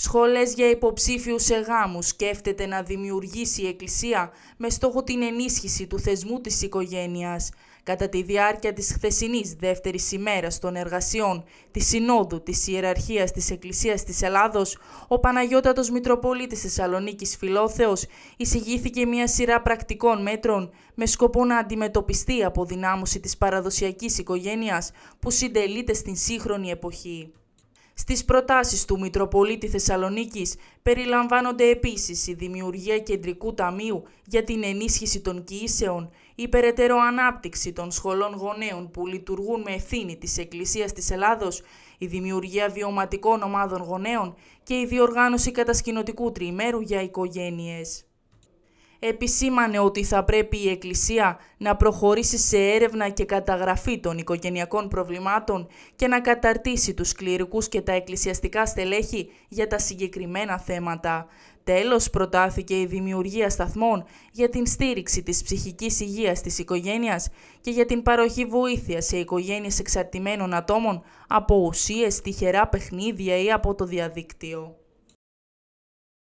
Σχολές για υποψήφιους σε γάμους σκέφτεται να δημιουργήσει η Εκκλησία με στόχο την ενίσχυση του θεσμού της οικογένειας. Κατά τη διάρκεια της χθεσινής δεύτερης ημέρας των εργασιών της Συνόδου της Ιεραρχίας της Εκκλησίας της Ελλάδος, ο Παναγιώτατος Μητροπολίτης Θεσσαλονίκης Φιλόθεος εισηγήθηκε μια σειρά πρακτικών μέτρων με σκοπό να αντιμετωπιστεί από αποδυνάμωση της παραδοσιακής οικογένειας που συντελείται στην σύγχρονη εποχή. Στις προτάσεις του Μητροπολίτη Θεσσαλονίκης περιλαμβάνονται επίσης η δημιουργία κεντρικού ταμείου για την ενίσχυση των κοίησεων, η περαιτέρω ανάπτυξη των σχολών γονέων που λειτουργούν με ευθύνη της Εκκλησίας της Ελλάδος, η δημιουργία βιωματικών ομάδων γονέων και η διοργάνωση κατασκηνωτικού τριημέρου για οικογένειες επισήμανε ότι θα πρέπει η Εκκλησία να προχωρήσει σε έρευνα και καταγραφή των οικογενειακών προβλημάτων και να καταρτήσει τους κληρικούς και τα εκκλησιαστικά στελέχη για τα συγκεκριμένα θέματα. Τέλος, προτάθηκε η δημιουργία σταθμών για την στήριξη της ψυχικής υγείας της οικογένειας και για την παροχή βοήθειας σε οικογένειες εξαρτημένων ατόμων από ουσίες, τυχερά παιχνίδια ή από το διαδίκτυο.